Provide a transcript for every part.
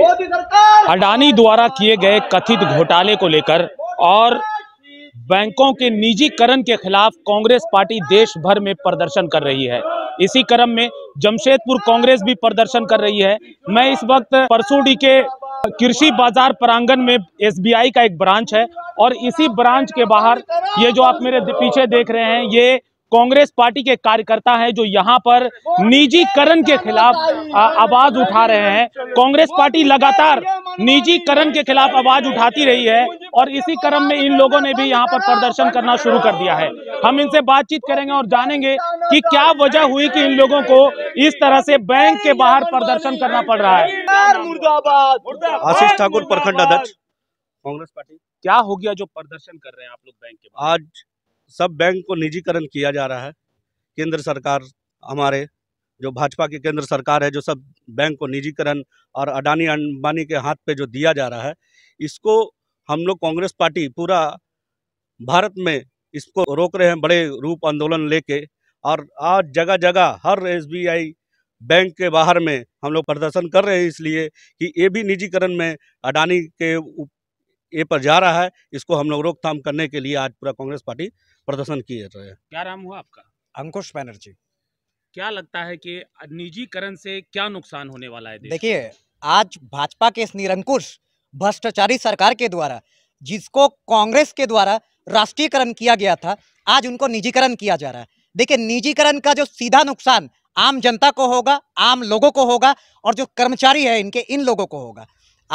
अडानी द्वारा किए गए कथित घोटाले को लेकर और बैंकों के निजीकरण के खिलाफ कांग्रेस पार्टी देश भर में प्रदर्शन कर रही है इसी क्रम में जमशेदपुर कांग्रेस भी प्रदर्शन कर रही है मैं इस वक्त परसोडी के कृषि बाजार प्रांगण में एसबीआई का एक ब्रांच है और इसी ब्रांच के बाहर ये जो आप मेरे पीछे देख रहे हैं ये कांग्रेस पार्टी के कार्यकर्ता हैं जो यहां पर निजीकरण के खिलाफ आवाज उठा रहे हैं कांग्रेस पार्टी लगातार निजीकरण के खिलाफ आवाज उठाती रही है और इसी क्रम में इन लोगों ने भी यहां पर प्रदर्शन करना शुरू कर दिया है हम इनसे बातचीत करेंगे और जानेंगे कि क्या वजह हुई कि इन लोगों को इस तरह से बैंक के बाहर प्रदर्शन करना पड़ रहा है आशीष ठाकुर प्रखंड अध्यक्ष कांग्रेस पार्टी क्या हो गया जो प्रदर्शन कर रहे हैं आप लोग बैंक के आज सब बैंक को निजीकरण किया जा रहा है केंद्र सरकार हमारे जो भाजपा की केंद्र सरकार है जो सब बैंक को निजीकरण और अडानी अंबानी के हाथ पे जो दिया जा रहा है इसको हम लोग कांग्रेस पार्टी पूरा भारत में इसको रोक रहे हैं बड़े रूप आंदोलन लेके और आज जगह जगह हर एसबीआई बैंक के बाहर में हम लोग प्रदर्शन कर रहे हैं इसलिए कि ये भी निजीकरण में अडानी के ये पर जा रहा है इसको हम लोग रोकथाम करने के लिए आज पूरा कांग्रेस पार्टी प्रदर्शन किए रहे क्या नाम हुआ आपका अंकुश बैनर्जी क्या लगता है कि निजीकरण से क्या नुकसान होने वाला है देखिए आज भाजपा के इस निरंकुश भ्रष्टाचारी सरकार के द्वारा जिसको कांग्रेस के द्वारा राष्ट्रीयकरण किया गया था आज उनको निजीकरण किया जा रहा है देखिए निजीकरण का जो सीधा नुकसान आम जनता को होगा आम लोगों को होगा और जो कर्मचारी है इनके इन लोगों को होगा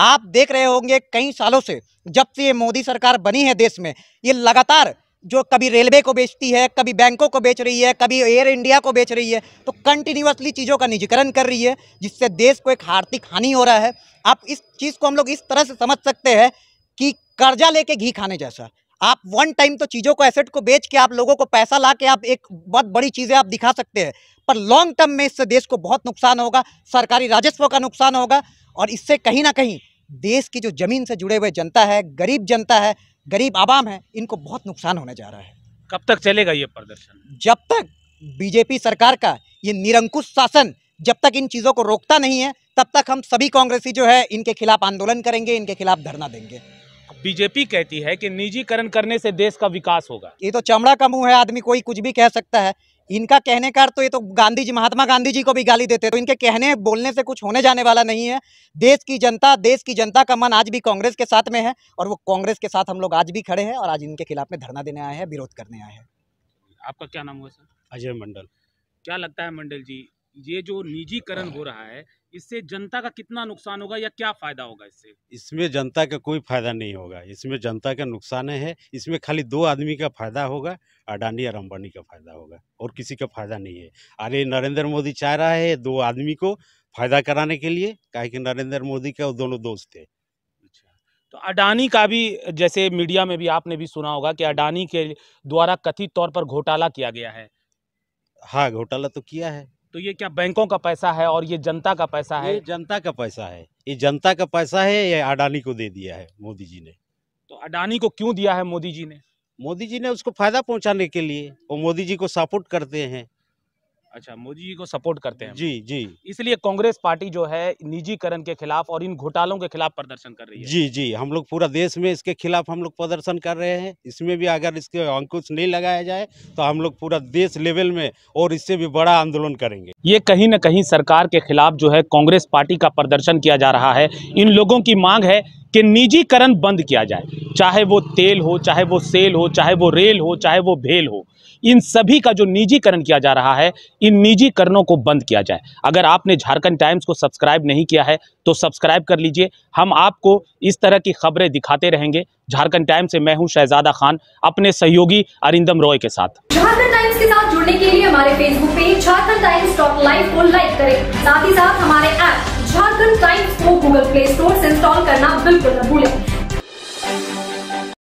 आप देख रहे होंगे कई सालों से जब से ये मोदी सरकार बनी है देश में ये लगातार जो कभी रेलवे को बेचती है कभी बैंकों को बेच रही है कभी एयर इंडिया को बेच रही है तो कंटिन्यूसली चीज़ों का निजीकरण कर रही है जिससे देश को एक आर्थिक हानि हो रहा है आप इस चीज़ को हम लोग इस तरह से समझ सकते हैं कि कर्जा लेके घी खाने जैसा आप वन टाइम तो चीज़ों को एसेट को बेच के आप लोगों को पैसा ला के आप एक बहुत बड़ी चीज़ें आप दिखा सकते हैं पर लॉन्ग टर्म में इससे देश को बहुत नुकसान होगा सरकारी राजस्व का नुकसान होगा और इससे कहीं ना कहीं देश की जो ज़मीन से जुड़े हुए जनता है गरीब जनता है गरीब आवाम है इनको बहुत नुकसान होने जा रहा है कब तक चलेगा ये प्रदर्शन जब तक बीजेपी सरकार का ये निरंकुश शासन जब तक इन चीज़ों को रोकता नहीं है तब तक हम सभी कांग्रेसी जो है इनके खिलाफ आंदोलन करेंगे इनके खिलाफ धरना देंगे बीजेपी कहती है कि निजीकरण करने से देश का विकास होगा ये तो चमड़ा का मुंह है आदमी कोई कुछ भी कह सकता है इनका कहने का तो ये तो गांधी जी महात्मा गांधी जी को भी गाली देते तो इनके कहने बोलने से कुछ होने जाने वाला नहीं है देश की जनता देश की जनता का मन आज भी कांग्रेस के साथ में है और वो कांग्रेस के साथ हम लोग आज भी खड़े हैं और आज इनके खिलाफ में धरना देने आए हैं विरोध करने आए हैं आपका क्या नाम हुआ सर अजय मंडल क्या लगता है मंडल जी ये जो निजीकरण हो रहा है इससे जनता का कितना नुकसान होगा या क्या फायदा होगा इससे इसमें जनता का कोई फायदा नहीं होगा इसमें जनता का नुकसान है इसमें खाली दो आदमी का फायदा होगा अडानी और अंबानी का फायदा होगा और किसी का फायदा नहीं है अरे नरेंद्र मोदी चाह रहा है दो आदमी को फायदा कराने के लिए कहे कि नरेंद्र मोदी का दोनों दोस्त थे अच्छा, तो अडानी का भी जैसे मीडिया में भी आपने भी सुना होगा कि अडानी के द्वारा कथित तौर पर घोटाला किया गया है हाँ घोटाला तो किया है तो ये क्या बैंकों का पैसा है और ये जनता का पैसा है जनता का पैसा है ये जनता का पैसा है ये अडानी को दे दिया है मोदी जी ने तो अडानी को क्यों दिया है मोदी जी ने मोदी जी ने उसको फायदा पहुंचाने के लिए वो मोदी जी को सपोर्ट करते हैं अच्छा मोदी जी को सपोर्ट करते हैं जी जी इसलिए कांग्रेस पार्टी जो है निजीकरण के खिलाफ और इन घोटालों के खिलाफ प्रदर्शन कर रही है जी जी हम लोग पूरा देश में इसके खिलाफ हम लोग प्रदर्शन कर रहे हैं इसमें भी अगर इसके अंकुश नहीं लगाया जाए तो हम लोग पूरा देश लेवल में और इससे भी बड़ा आंदोलन करेंगे ये कहीं ना कहीं सरकार के खिलाफ जो है कांग्रेस पार्टी का प्रदर्शन किया जा रहा है इन लोगों की मांग है कि निजीकरण बंद किया जाए चाहे वो तेल हो चाहे वो सेल हो चाहे वो रेल हो चाहे वो भेल हो इन सभी का जो निजीकरण किया जा रहा है इन निजीकरणों को बंद किया जाए अगर आपने झारखंड टाइम्स को सब्सक्राइब नहीं किया है तो सब्सक्राइब कर लीजिए हम आपको इस तरह की खबरें दिखाते रहेंगे झारखंड टाइम्स से मैं हूं शहजादा खान अपने सहयोगी अरिंदम रॉय के साथ झारखंड टाइम्स के साथ जुड़ने के लिए हमारे Facebook page Jharkhand times dot live को लाइक करें साथ ही साथ हमारे ऐप झारखंड टाइम्स को गूगल प्ले स्टोर से इंस्टॉल करना बिल्कुल न भूलें